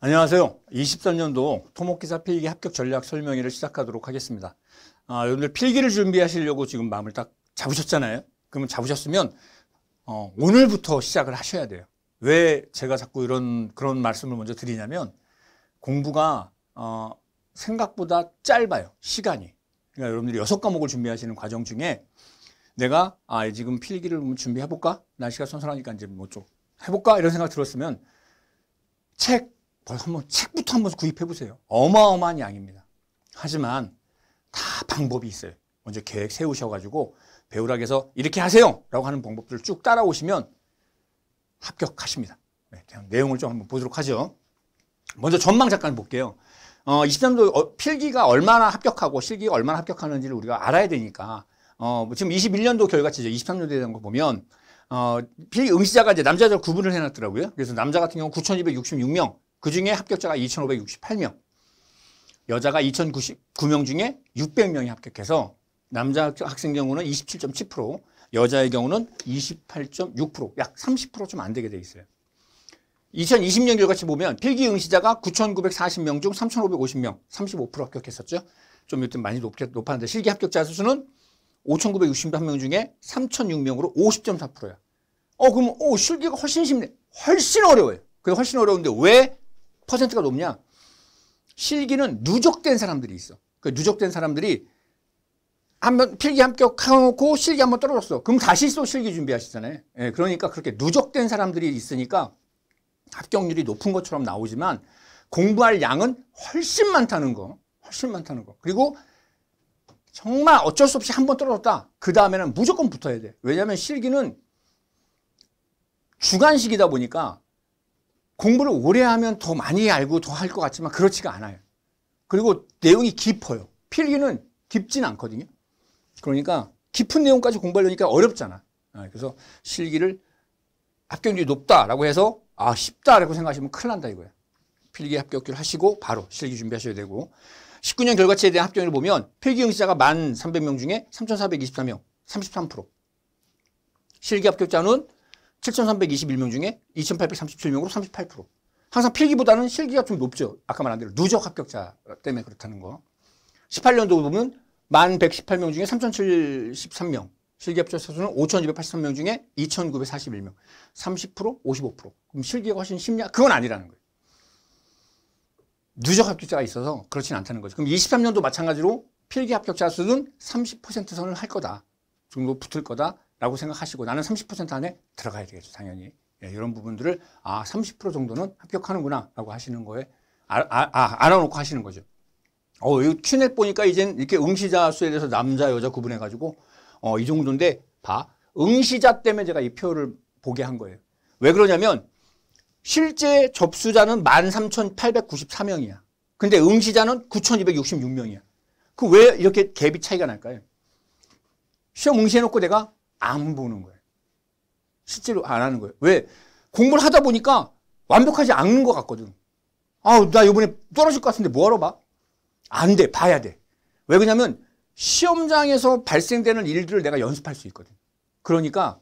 안녕하세요. 23년도 토목기사 필기 합격 전략 설명회를 시작하도록 하겠습니다. 아, 여러분들 필기를 준비하시려고 지금 마음을 딱 잡으셨잖아요. 그러면 잡으셨으면 어, 오늘부터 시작을 하셔야 돼요. 왜 제가 자꾸 이런 그런 말씀을 먼저 드리냐면 공부가 어, 생각보다 짧아요. 시간이. 그러니까 여러분들이 여섯 과목을 준비하시는 과정 중에 내가 아 지금 필기를 준비해볼까? 날씨가 선선하니까 이제 뭐좀 해볼까? 이런 생각 들었으면 책 벌써 한번 뭐 책부터 한번 구입해 보세요. 어마어마한 양입니다. 하지만 다 방법이 있어요. 먼저 계획 세우셔가지고 배우락에서 이렇게 하세요! 라고 하는 방법들을 쭉 따라오시면 합격하십니다. 네, 내용을 좀 한번 보도록 하죠. 먼저 전망 잠깐 볼게요. 어, 23도 어, 필기가 얼마나 합격하고 실기가 얼마나 합격하는지를 우리가 알아야 되니까 어, 뭐 지금 21년도 결과치죠. 23년도에 대한 거 보면 어, 필기 응시자가 이제 남자들 구분을 해놨더라고요. 그래서 남자 같은 경우 9,266명, 그 중에 합격자가 2,568명, 여자가 2,099명 중에 600명이 합격해서 남자 학생 경우는 27.7%, 여자의 경우는 28.6%, 약 30%좀 안 되게 돼 있어요. 2020년 결과치 보면 필기 응시자가 9,940명 중 3,550명, 35% 합격했었죠. 좀 여튼 많이 높, 게 높았는데 실기 합격자 수는 5,961명 중에 3,006명으로 50.4%야. 어, 그러면 오, 실기가 훨씬 쉽네. 훨씬 어려워요. 그게 훨씬 어려운데 왜 퍼센트가 높냐? 실기는 누적된 사람들이 있어. 그 누적된 사람들이 한번 필기 합격하고 실기 한번 떨어졌어. 그럼 다시 또 실기 준비하시잖아요. 예, 그러니까 그렇게 누적된 사람들이 있으니까 합격률이 높은 것처럼 나오지만 공부할 양은 훨씬 많다는 거. 훨씬 많다는 거. 그리고 정말 어쩔 수 없이 한번 떨어졌다. 그 다음에는 무조건 붙어야 돼. 왜냐하면 실기는 주간식이다 보니까 공부를 오래 하면 더 많이 알고 더 할 것 같지만 그렇지가 않아요. 그리고 내용이 깊어요. 필기는 깊진 않거든요. 그러니까 깊은 내용까지 공부하려니까 어렵잖아. 아, 그래서 실기를 합격률이 높다라고 해서 아 쉽다라고 생각하시면 큰일 난다 이거예요. 필기 합격률 하시고 바로 실기 준비하셔야 되고 19년 결과치에 대한 합격률을 보면 필기 응시자가 1 300명 중에 3,423명 33% 실기 합격자는 7,321명 중에 2,837명으로 38%. 항상 필기보다는 실기가 좀 높죠. 아까 말한 대로 누적 합격자 때문에 그렇다는 거. 18년도 보면 1118명 중에 3,073명. 실기 합격자 수는 5,283명 중에 2,941명. 30%, 55%. 그럼 실기가 훨씬 쉽냐? 그건 아니라는 거예요. 누적 합격자가 있어서 그렇진 않다는 거죠. 그럼 23년도 마찬가지로 필기 합격자 수는 30% 선을 할 거다. 정도 붙을 거다. 라고 생각하시고 나는 30% 안에 들어가야 되겠죠, 당연히. 예, 이런 부분들을 아, 30% 정도는 합격하는구나 라고 하시는 거에 아, 아, 아, 알아놓고 하시는 거죠. 어, 이 튜넷 보니까 이젠 이렇게 응시자 수에 대해서 남자, 여자 구분해가지고 어, 이 정도인데 봐. 응시자 때문에 제가 이 표를 보게 한 거예요. 왜 그러냐면 실제 접수자는 13,894명이야. 근데 응시자는 9,266명이야. 그 왜 이렇게 갭이 차이가 날까요? 시험 응시해놓고 내가 안 보는 거예요. 실제로 안 하는 거예요. 왜? 공부를 하다 보니까 완벽하지 않은 것 같거든. 아, 나 이번에 떨어질 것 같은데 뭐하러 봐? 안 돼. 봐야 돼. 왜 그러냐면 시험장에서 발생되는 일들을 내가 연습할 수 있거든. 그러니까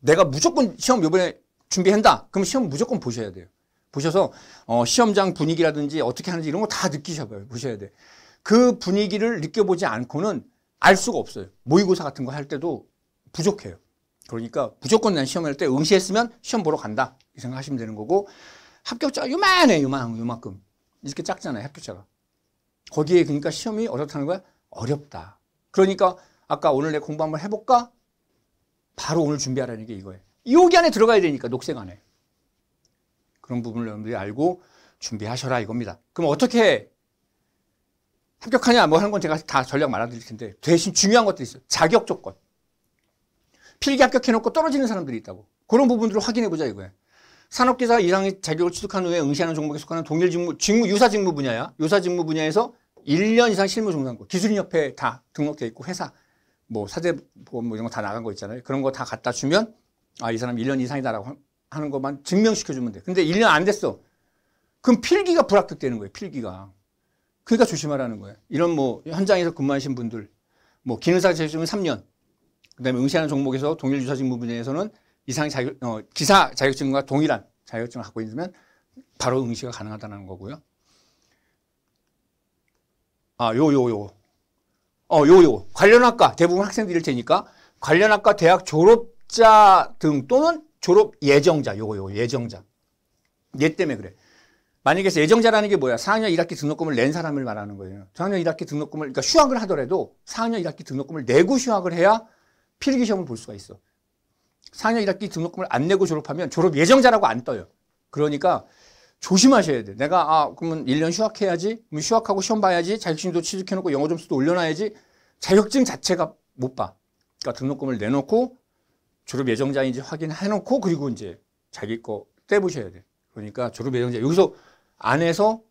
내가 무조건 시험 이번에 준비한다. 그럼 시험 무조건 보셔야 돼요. 보셔서 어, 시험장 분위기라든지 어떻게 하는지 이런 거 다 느끼셔봐요. 보셔야 돼. 그 분위기를 느껴보지 않고는 알 수가 없어요. 모의고사 같은 거 할 때도 부족해요. 그러니까 무조건 난 시험할 때 응시했으면 시험 보러 간다. 이 생각하시면 되는 거고 합격자가 요만해 요만 요만큼 이렇게 작잖아요 합격자가 거기에 그러니까 시험이 어렵다는 거야 어렵다 그러니까 아까 오늘 내 공부 한번 해볼까 바로 오늘 준비하라는 게 이거예요 여기 안에 들어가야 되니까 녹색 안에 그런 부분을 여러분들이 알고 준비하셔라 이겁니다 그럼 어떻게 합격하냐 뭐 하는 건 제가 다 전략 말아드릴 텐데 대신 중요한 것들이 있어요 자격 조건 필기 합격해놓고 떨어지는 사람들이 있다고. 그런 부분들을 확인해보자 이거예요. 산업기사 이상의 자격을 취득한 후에 응시하는 종목에 속하는 동일 직무, 직무 유사 직무 분야야. 유사 직무 분야에서 1년 이상 실무 종사한 기술인협회 다 등록돼 있고 회사 뭐 사제보험 뭐 이런 거 다 나간 거 있잖아요. 그런 거 다 갖다 주면 아 이 사람 1년 이상이다라고 하는 것만 증명시켜 주면 돼. 근데 1년 안 됐어. 그럼 필기가 불합격되는 거예요. 필기가. 그러니까 조심하라는 거예요. 이런 뭐 현장에서 근무하신 분들 뭐 기능사 재직은 3년 그다음에 응시하는 종목에서 동일 유사직무 분야에서는 이상 자격 어, 기사 자격증과 동일한 자격증을 갖고 있으면 바로 응시가 가능하다는 거고요. 아, 요, 요, 요. 어, 요, 요. 관련 학과, 대부분 학생들일 테니까, 관련 학과 대학 졸업자 등 또는 졸업 예정자, 요거, 요거, 예정자. 얘 때문에 그래. 만약에 예정자라는 게 뭐야? 4학년 1학기 등록금을 낸 사람을 말하는 거예요. 4학년 1학기 등록금을, 그러니까 휴학을 하더라도 4학년 1학기 등록금을 내고 휴학을 해야 필기 시험을 볼 수가 있어. 4학년 1학기 등록금을 안 내고 졸업하면 졸업 예정자라고 안 떠요. 그러니까 조심하셔야 돼. 내가 아 그러면 1년 휴학해야지. 그럼 휴학하고 시험 봐야지. 자격증도 취득해 놓고 영어 점수도 올려 놔야지. 자격증 자체가 못 봐. 그러니까 등록금을 내놓고 졸업 예정자인지 확인해 놓고 그리고 이제 자기 거 떼보셔야 돼. 그러니까 졸업 예정자 여기서 안에서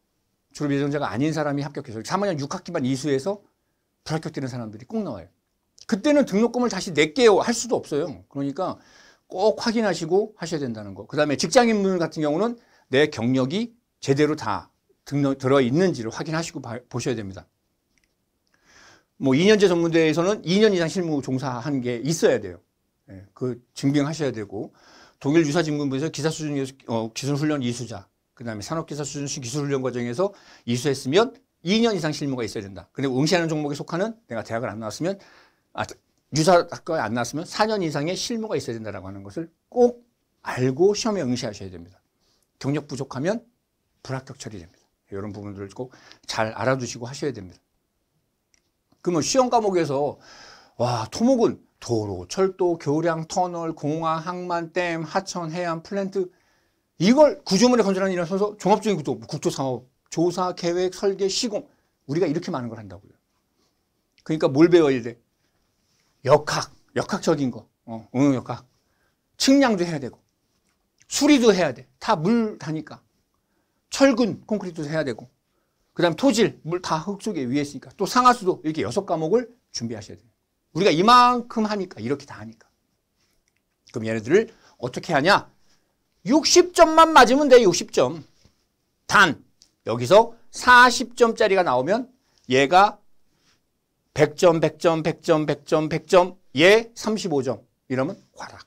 졸업 예정자가 아닌 사람이 합격해서 3학년 6학기만 이수해서 불합격되는 사람들이 꼭 나와요. 그때는 등록금을 다시 낼게요 할 수도 없어요. 그러니까 꼭 확인하시고 하셔야 된다는 거. 그다음에 직장인분 같은 경우는 내 경력이 제대로 다 등록 들어 있는지를 확인하시고 봐, 보셔야 됩니다. 뭐 2년제 전문대에서는 2년 이상 실무 종사한 게 있어야 돼요. 예, 그 증빙하셔야 되고 동일 유사 직무부에서 기사 수준 어, 기술 훈련 이수자 그다음에 산업 기사 수준 기술 훈련 과정에서 이수했으면 2년 이상 실무가 있어야 된다. 근데 응시하는 종목에 속하는 내가 대학을 안 나왔으면 아, 유사 학과에 안 나왔으면 4년 이상의 실무가 있어야 된다라고 하는 것을 꼭 알고 시험에 응시하셔야 됩니다. 경력 부족하면 불합격 처리됩니다. 이런 부분들을 꼭 잘 알아두시고 하셔야 됩니다. 그러면 시험 과목에서 와 토목은 도로, 철도, 교량, 터널, 공항, 항만, 댐, 하천, 해안, 플랜트 이걸 구조물에 건설하는 일을 써서 종합적인 구조, 국토사업 조사, 계획, 설계, 시공 우리가 이렇게 많은 걸 한다고요. 그러니까 뭘 배워야 돼? 역학, 역학적인 거. 어, 응용역학. 측량도 해야 되고. 수리도 해야 돼. 다 물 다니까. 철근, 콘크리트도 해야 되고. 그 다음 토질, 물 다 흙 속에 위에 있으니까. 또 상하수도 이렇게 여섯 과목을 준비하셔야 돼요. 우리가 이만큼 하니까, 이렇게 다 하니까. 그럼 얘네들을 어떻게 하냐? 60점만 맞으면 돼, 60점. 단, 여기서 40점짜리가 나오면 얘가 100점, 100점, 100점, 100점, 100점, 예, 35점. 이러면 과락.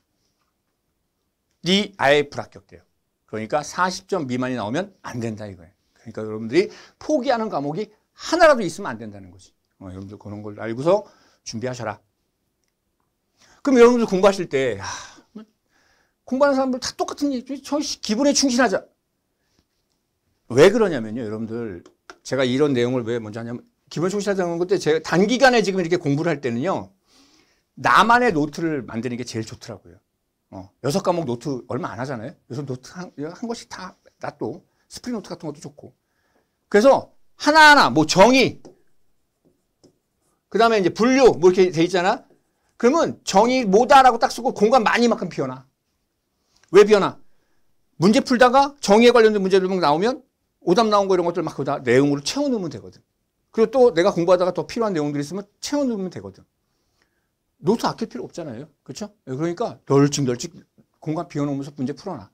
이 아예 불합격돼요. 그러니까 40점 미만이 나오면 안 된다 이거예요. 그러니까 여러분들이 포기하는 과목이 하나라도 있으면 안 된다는 거지. 어, 여러분들 그런 걸 알고서 준비하셔라. 그럼 여러분들 공부하실 때 야, 뭐 공부하는 사람들 다 똑같은 저 기분에 충실하자. 왜 그러냐면요. 여러분들 제가 이런 내용을 왜 먼저 하냐면 기본총시사 전공 때 제가 단기간에 지금 이렇게 공부를 할 때는요. 나만의 노트를 만드는 게 제일 좋더라고요. 어, 여섯 과목 노트 얼마 안 하잖아요. 여섯 노트 한, 한 것씩 다 놔둬. 스프링 노트 같은 것도 좋고. 그래서 하나하나 뭐 정의, 그 다음에 이제 분류 뭐 이렇게 돼 있잖아. 그러면 정의 뭐다라고 딱 쓰고 공간 많이만큼 비워놔. 왜 비워놔? 문제 풀다가 정의에 관련된 문제들 막 나오면 오답 나온 거 이런 것들 막 그다 내용으로 채워놓으면 되거든. 그리고 또 내가 공부하다가 더 필요한 내용들이 있으면 채워넣으면 되거든. 노트 아낄 필요 없잖아요. 그렇죠? 예, 그러니까 널찍널찍 공간 비워놓으면서 문제 풀어놔.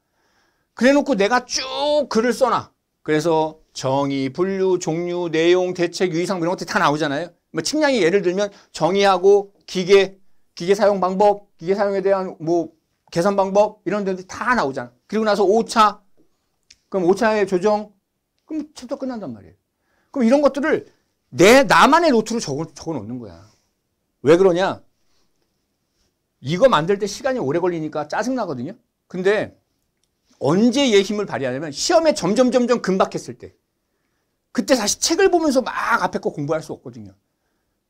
그래놓고 내가 쭉 글을 써놔. 그래서 정의, 분류, 종류, 내용, 대책, 유의상 이런 것들이 다 나오잖아요. 뭐 측량이 예를 들면 정의하고 기계, 기계 사용 방법, 기계 사용에 대한 뭐 계산 방법 이런 데들이 다 나오잖아. 그리고 나서 5차, 그럼 5차의 조정, 그럼 챕터 끝난단 말이에요. 그럼 이런 것들을 내 나만의 노트로 적어, 적어 놓는 거야. 왜 그러냐? 이거 만들 때 시간이 오래 걸리니까 짜증나거든요. 근데 언제 얘 힘을 발휘하냐면 시험에 점점 점점 금박했을 때. 그때 다시 책을 보면서 막 앞에 거 공부할 수 없거든요.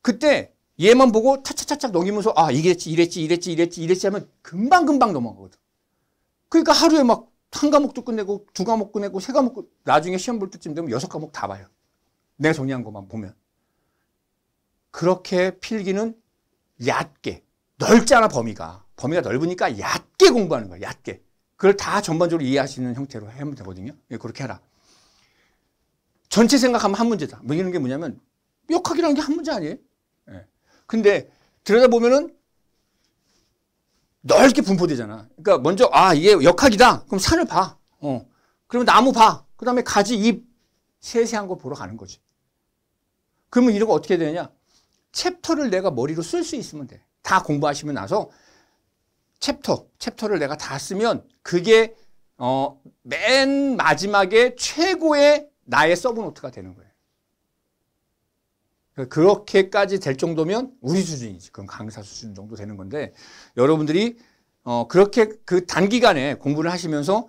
그때 얘만 보고 차차차차 넘기면서 아 이랬지 이랬지 이랬지 이랬지 이랬지 하면 금방 금방 넘어가거든. 그러니까 하루에 막 한 과목도 끝내고 두 과목 끝내고 세 과목 나중에 시험 볼 때쯤 되면 여섯 과목 다 봐요. 내가 정리한 것만 보면. 그렇게 필기는 얕게, 넓잖아, 범위가. 범위가 넓으니까 얕게 공부하는 거야, 얕게. 그걸 다 전반적으로 이해할 수 있는 형태로 하면 되거든요. 예, 그렇게 해라. 전체 생각하면 한 문제다. 뭐 이런 게 뭐냐면, 역학이라는 게 한 문제 아니에요? 예. 근데 들여다보면은 넓게 분포되잖아. 그러니까 먼저, 아, 이게 역학이다. 그럼 산을 봐. 어. 그러면 나무 봐. 그 다음에 가지, 잎, 세세한 거 보러 가는 거지. 그러면 이런 거 어떻게 되냐 챕터를 내가 머리로 쓸 수 있으면 돼. 다 공부하시면 나서 챕터, 챕터를 내가 다 쓰면 그게 어, 맨 마지막에 최고의 나의 서브노트가 되는 거예요. 그러니까 그렇게까지 될 정도면 우리 수준이지. 그건 강사 수준 정도 되는 건데 여러분들이 어, 그렇게 그 단기간에 공부를 하시면서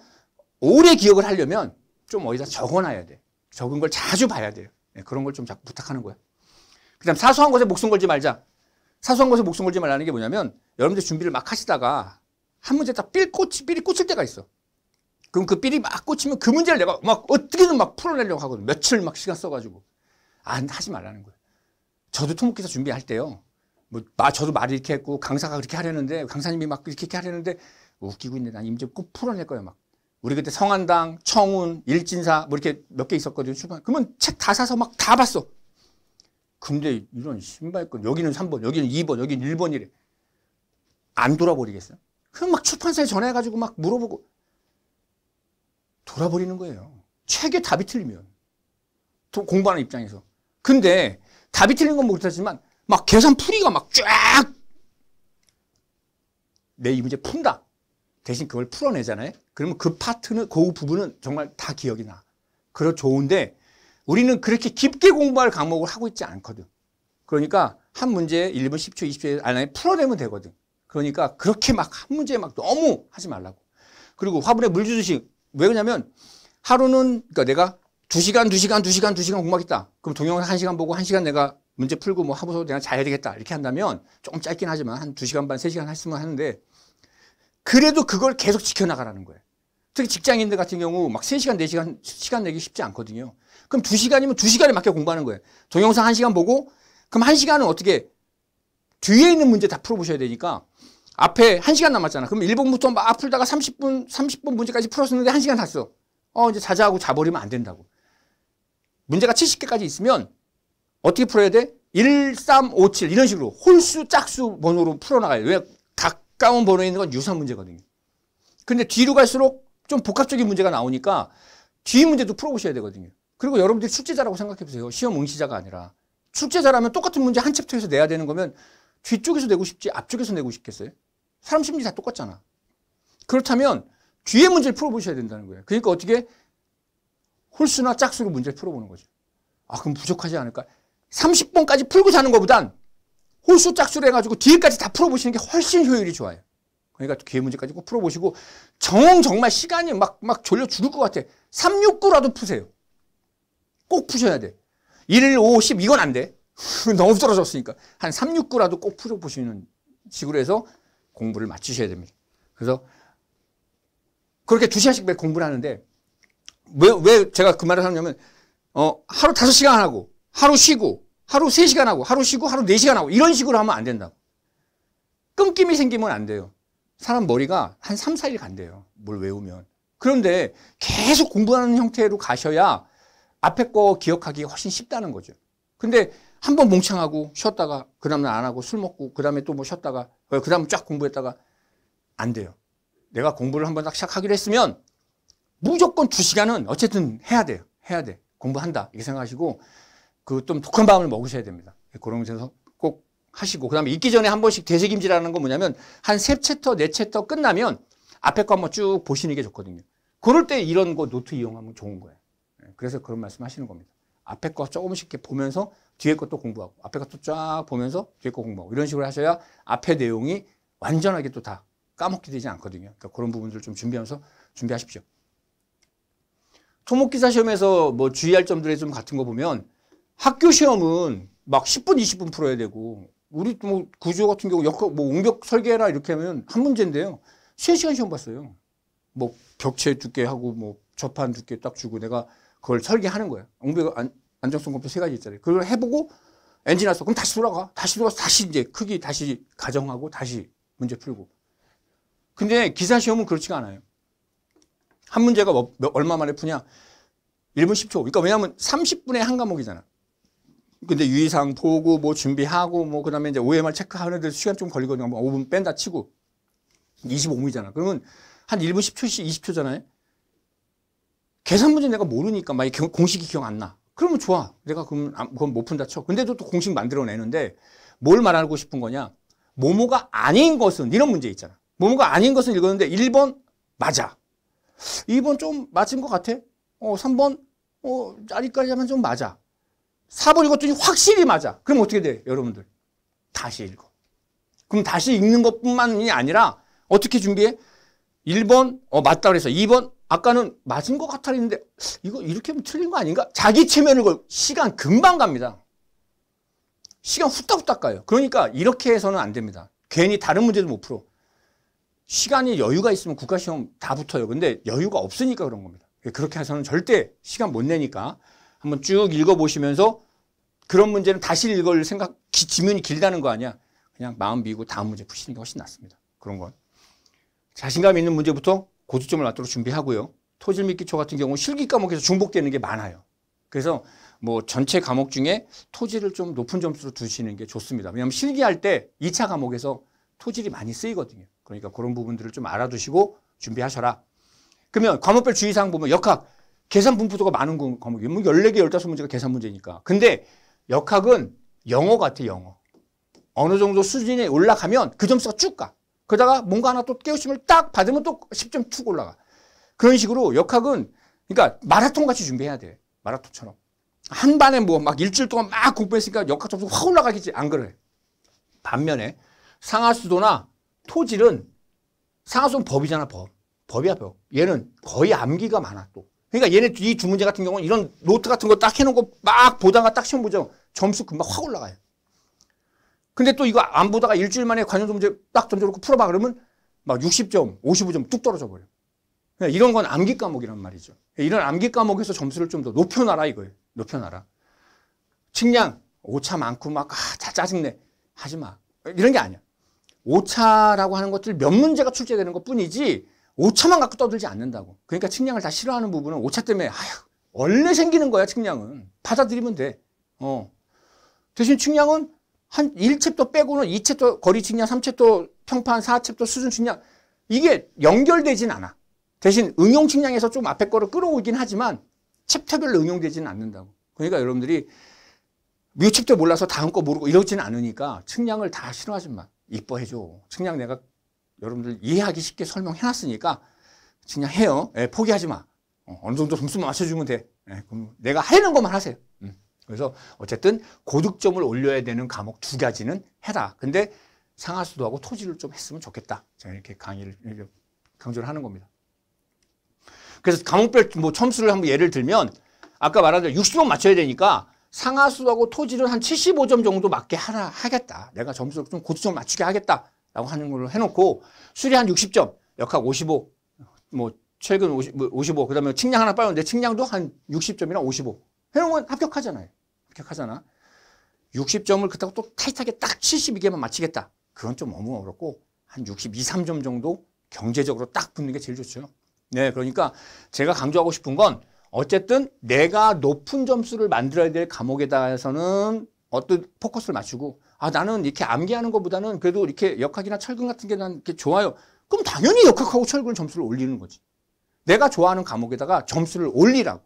오래 기억을 하려면 좀 어디다 적어놔야 돼. 적은 걸 자주 봐야 돼요. 예, 그런 걸 좀 자꾸 부탁하는 거야. 그 다음 사소한 것에 목숨 걸지 말자. 사소한 것에 목숨 걸지 말라는 게 뭐냐면 여러분들 준비를 막 하시다가 한 문제 딱삘 꽂히, 삘이 꽂힐 때가 있어. 그럼 그 삘이 막 꽂히면 그 문제를 내가 막 어떻게든 막 풀어내려고 하거든. 며칠 막 시간 써가지고. 안, 아, 하지 말라는 거예요. 저도 토목기사 준비할 때요. 뭐, 마, 저도 말을 이렇게 했고, 강사가 그렇게 하려는데, 강사님이 막 이렇게, 이렇게 하려는데, 웃기고 있는난 이제 꼭 풀어낼 거예요, 막. 우리 그때 성한당, 청운, 일진사 뭐 이렇게 몇 개 있었거든요. 출판. 그러면 책 다 사서 막 다 봤어. 근데 이런 신발끈 여기는 3번, 여기는 2번, 여기는 1번이래. 안 돌아버리겠어요? 그럼 막 출판사에 전화해가지고 막 물어보고 돌아버리는 거예요. 책에 답이 틀리면. 공부하는 입장에서. 근데 답이 틀린 건 못하지만 막 계산풀이가 막 쫙내 이 문제 푼다. 대신 그걸 풀어내잖아요. 그러면 그 파트는 그 부분은 정말 다 기억이 나. 그래 좋은데 우리는 그렇게 깊게 공부할 과목을 하고 있지 않거든. 그러니까 한 문제 1분 10초, 20초 안에 풀어내면 되거든. 그러니까 그렇게 막 한 문제 막 너무 하지 말라고. 그리고 화분에 물 주듯이 왜 그러냐면 하루는 그러니까 내가 2시간, 2시간, 2시간, 2시간 공부하겠다. 그럼 동영상 1시간 보고 1시간 내가 문제 풀고 뭐 하고서 내가 잘해야 되겠다. 이렇게 한다면 조금 짧긴 하지만 한 2시간 반, 3시간 했으면 하는데 그래도 그걸 계속 지켜나가라는 거예요. 특히 직장인들 같은 경우 막 3시간, 4시간 시간 내기 쉽지 않거든요. 그럼 2시간이면 2시간에 맞게 공부하는 거예요. 동영상 1시간 보고 그럼 1시간은 어떻게 뒤에 있는 문제 다 풀어보셔야 되니까 앞에 1시간 남았잖아. 그럼 1번부터 막 풀다가 30분, 30분 문제까지 풀었는데 1시간 다 써. 어, 이제 자자하고 자버리면 안 된다고. 문제가 70개까지 있으면 어떻게 풀어야 돼? 1, 3, 5, 7 이런 식으로 홀수, 짝수 번호로 풀어나가요. 왜각 가운 번호에 있는 건 유사 문제거든요. 근데 뒤로 갈수록 좀 복합적인 문제가 나오니까 뒤 문제도 풀어보셔야 되거든요. 그리고 여러분들이 출제자라고 생각해보세요. 시험 응시자가 아니라. 출제자라면 똑같은 문제 한 챕터에서 내야 되는 거면 뒤쪽에서 내고 싶지 앞쪽에서 내고 싶겠어요? 사람 심리 다 똑같잖아. 그렇다면 뒤에 문제를 풀어보셔야 된다는 거예요. 그러니까 어떻게 홀수나 짝수로 문제를 풀어보는 거죠. 아 그럼 부족하지 않을까? 30번까지 풀고 사는 것보단 호수 짝수로 해가지고 뒤에까지 다 풀어보시는 게 훨씬 효율이 좋아요. 그러니까 기회 문제까지 꼭 풀어보시고 정 정말 시간이 막막 졸려 죽을 것 같아. 369라도 푸세요. 꼭 푸셔야 돼. 1, 5, 10 이건 안 돼. 너무 떨어졌으니까. 한 369라도 꼭 풀어보시는 식으로 해서 공부를 마치셔야 됩니다. 그래서 그렇게 두시간씩 매 공부를 하는데 왜, 왜 제가 그 말을 하냐면 어, 하루 5 시간 하고 하루 쉬고 하루 3시간 하고 하루 쉬고 하루 4시간 하고 이런 식으로 하면 안 된다고. 끊김이 생기면 안 돼요. 사람 머리가 한 3, 4일 간대요. 뭘 외우면. 그런데 계속 공부하는 형태로 가셔야 앞에 거 기억하기 훨씬 쉽다는 거죠. 근데 한 번 몽창하고 쉬었다가 그 다음날 안 하고 술 먹고 그 다음에 또 뭐 쉬었다가 어, 그 다음 쫙 공부했다가 안 돼요. 내가 공부를 한 번 딱 시작하기로 했으면 무조건 두 시간은 어쨌든 해야 돼요. 해야 돼. 공부한다. 이렇게 생각하시고 그좀 독한 밤을 먹으셔야 됩니다. 그런 것에서 꼭 하시고 그다음에 읽기 전에 한 번씩 되새김질하는 건 뭐냐면 한 세 챕터 네 챕터 끝나면 앞에 거 한번 쭉 보시는 게 좋거든요. 그럴 때 이런 거 노트 이용하면 좋은 거예요. 예, 그래서 그런 말씀 하시는 겁니다. 앞에 거 조금씩 이렇게 보면서 뒤에 것도 공부하고 앞에 것도 쫙 보면서 뒤에 거 공부하고 이런 식으로 하셔야 앞에 내용이 완전하게 또 다 까먹게 되지 않거든요. 그러니까 그런 부분들을 좀 준비하면서 준비하십시오. 토목기사 시험에서 뭐 주의할 점들이 좀 같은 거 보면 학교 시험은 막 10분, 20분 풀어야 되고 우리 뭐 구조 같은 경우 역학 뭐 옹벽 설계라 이렇게 하면 한 문제인데요. 3시간 시험 봤어요. 뭐 벽체 두께 하고 뭐 접판 두께 딱 주고 내가 그걸 설계하는 거야. 옹벽 안, 안정성 검표 세 가지 있잖아요. 그걸 해보고 엔진 왔어. 그럼 다시 돌아가. 다시 돌아가서 다시 이제 크기 다시 가정하고 다시 문제 풀고. 근데 기사 시험은 그렇지가 않아요. 한 문제가 뭐, 얼마 만에 푸냐? 1분 10초. 그러니까 왜냐하면 30분에 한 과목이잖아. 근데 유의사항 보고 뭐 준비하고 뭐 그다음에 이제 OMR 체크하는데 시간 좀 걸리거든요. 뭐 5분 뺀다 치고 25분이잖아. 그러면 한 1분 10초씩 20초잖아요. 계산 문제 내가 모르니까 막 공식이 기억 안 나. 그러면 좋아. 내가 그럼 그건 못 푼다 쳐. 근데도 또 공식 만들어내는데 뭘 말하고 싶은 거냐? 모모가 아닌 것은 이런 문제 있잖아. 모모가 아닌 것은 읽었는데 1번 맞아. 2번 좀 맞은 것 같아. 어, 3번 어, 아직까지 하면 좀 맞아. 4번 읽었더니 확실히 맞아. 그럼 어떻게 돼? 여러분들 다시 읽어. 그럼 다시 읽는 것뿐만이 아니라 어떻게 준비해? 1번 어 맞다 그래서 2번 아까는 맞은 것 같아 했는데 이거 이렇게 하면 틀린 거 아닌가? 자기 체면을 걸 시간 금방 갑니다. 시간 후딱후딱 가요. 그러니까 이렇게 해서는 안 됩니다. 괜히 다른 문제도 못 풀어. 시간이 여유가 있으면 국가시험 다 붙어요. 근데 여유가 없으니까 그런 겁니다. 그렇게 해서는 절대 시간 못 내니까 한번 쭉 읽어보시면서 그런 문제는 다시 읽을 생각, 기, 지면이 길다는 거 아니야. 그냥 마음 비우고 다음 문제 푸시는 게 훨씬 낫습니다. 그런 건. 자신감 있는 문제부터 고득점을 낳도록 준비하고요. 토질미 기초 같은 경우 실기 과목에서 중복되는 게 많아요. 그래서 뭐 전체 과목 중에 토질을 좀 높은 점수로 두시는 게 좋습니다. 왜냐하면 실기할 때 2차 과목에서 토질이 많이 쓰이거든요. 그러니까 그런 부분들을 좀 알아두시고 준비하셔라. 그러면 과목별 주의사항 보면 역학 계산 분포도가 많은 과목이에요. 뭐 14개, 15문제가 계산 문제니까. 근데 역학은 영어 같아, 영어. 어느 정도 수준에 올라가면 그 점수가 쭉 가. 그러다가 뭔가 하나 또 깨우침을 딱 받으면 또 10점 툭 올라가. 그런 식으로 역학은 그러니까 마라톤 같이 준비해야 돼. 마라톤처럼. 한 반에 뭐 막 일주일 동안 막 공부했으니까 역학 점수 확 올라가겠지. 안 그래. 반면에 상하수도나 토질은 상하수는 법이잖아, 법. 법이야, 법. 얘는 거의 암기가 많아, 또. 그러니까 얘네 이 주문제 같은 경우는 이런 노트 같은 거 딱 해놓은 거 막 보다가 딱 시험 보죠. 점수 금방 확 올라가요. 근데 또 이거 안 보다가 일주일 만에 관련도 문제 딱 던져놓고 풀어봐 그러면 막 60점, 55점 뚝 떨어져 버려요. 그러니까 이런 건 암기 과목이란 말이죠. 이런 암기 과목에서 점수를 좀 더 높여놔라 이거예요. 높여놔라. 측량, 오차 많고 막 아, 짜증내. 하지 마. 이런 게 아니야. 오차라고 하는 것들 몇 문제가 출제되는 것 뿐이지 5차만 갖고 떠들지 않는다고. 그러니까 측량을 다 싫어하는 부분은 5차 때문에 아휴, 원래 생기는 거야 측량은. 받아들이면 돼. 어. 대신 측량은 한 1챕터 빼고는 2챕터 거리 측량, 3챕터 평판, 4챕터 수준 측량 이게 연결되진 않아. 대신 응용 측량에서 좀 앞에 거를 끌어오긴 하지만 챕터별로 응용되지는 않는다고. 그러니까 여러분들이 묘책도 몰라서 다음 거 모르고 이러지는 않으니까 측량을 다 싫어하지 마. 이뻐해줘. 측량 내가 여러분들 이해하기 쉽게 설명해놨으니까 그냥 해요. 예, 포기하지 마. 어, 느 정도 점수만 맞춰주면 돼. 예, 그럼 내가 하는 것만 하세요. 음. 그래서 어쨌든 고득점을 올려야 되는 과목 두 가지는 해라. 근데 상하수도하고 토지를 좀 했으면 좋겠다. 제가 이렇게 강의를 강조를 하는 겁니다. 그래서 과목별 뭐 점수를 한번 예를 들면 아까 말한 대로 60점 맞춰야 되니까 상하수하고 토지를 한 75점 정도 맞게 하라 하겠다. 내가 점수를 좀 고득점 맞추게 하겠다. 라고 하는 걸로 해놓고 수리 한 60점, 역학 55, 뭐 최근 50, 뭐 55, 그 다음에 측량 하나 빠졌는데 측량도 한 60점이나 55 해놓으면 합격하잖아요. 합격하잖아. 60점을 그렇다고 또 타이트하게 딱 72개만 맞히겠다. 그건 좀 너무 어렵고 한 62, 3점 정도 경제적으로 딱 붙는 게 제일 좋죠. 네, 그러니까 제가 강조하고 싶은 건 어쨌든 내가 높은 점수를 만들어야 될 과목에 대해서는 어떤 포커스를 맞추고 아 나는 이렇게 암기하는 것보다는 그래도 이렇게 역학이나 철근 같은 게 난 좋아요. 그럼 당연히 역학하고 철근 점수를 올리는 거지. 내가 좋아하는 과목에다가 점수를 올리라고.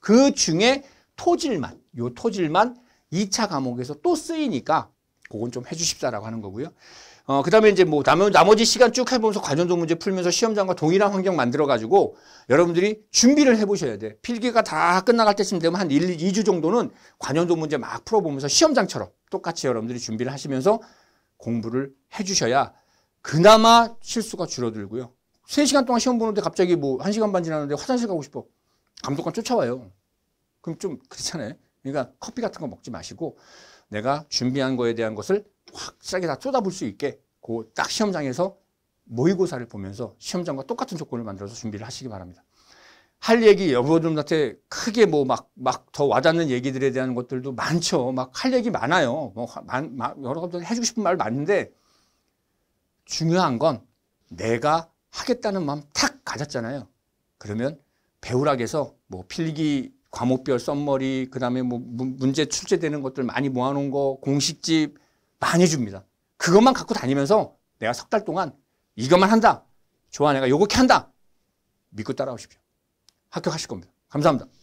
그 중에 토질만, 요 토질만 2차 과목에서 또 쓰이니까 그건 좀 해주십사라고 하는 거고요. 어, 그 다음에 이제 뭐 나머, 나머지 시간 쭉 해보면서 관전도 문제 풀면서 시험장과 동일한 환경 만들어가지고 여러분들이 준비를 해보셔야 돼. 필기가 다 끝나갈 때쯤 되면 한 1, 2주 정도는 관연도 문제 막 풀어보면서 시험장처럼 똑같이 여러분들이 준비를 하시면서 공부를 해주셔야 그나마 실수가 줄어들고요. 3시간 동안 시험 보는데 갑자기 뭐 1시간 반 지나는데 화장실 가고 싶어. 감독관 쫓아와요. 그럼 좀 그렇잖아요. 그러니까 커피 같은 거 먹지 마시고 내가 준비한 거에 대한 것을 확실하게 다 쏟아볼 수 있게 그 딱 시험장에서 모의고사를 보면서 시험장과 똑같은 조건을 만들어서 준비를 하시기 바랍니다. 할 얘기 여러분들한테 크게 뭐 막 막 더 와닿는 얘기들에 대한 것들도 많죠. 막 할 얘기 많아요. 뭐 만, 만, 여러분들 해주고 싶은 말 많은데 중요한 건 내가 하겠다는 마음 탁 가졌잖아요. 그러면 배우락에서 뭐 필기 과목별 썸머리 그다음에 뭐 문제 출제되는 것들 많이 모아놓은 거 공식집 많이 줍니다. 그것만 갖고 다니면서 내가 석 달 동안 이것만 한다. 좋아, 내가 요렇게 한다. 믿고 따라오십시오. 합격하실 겁니다. 감사합니다.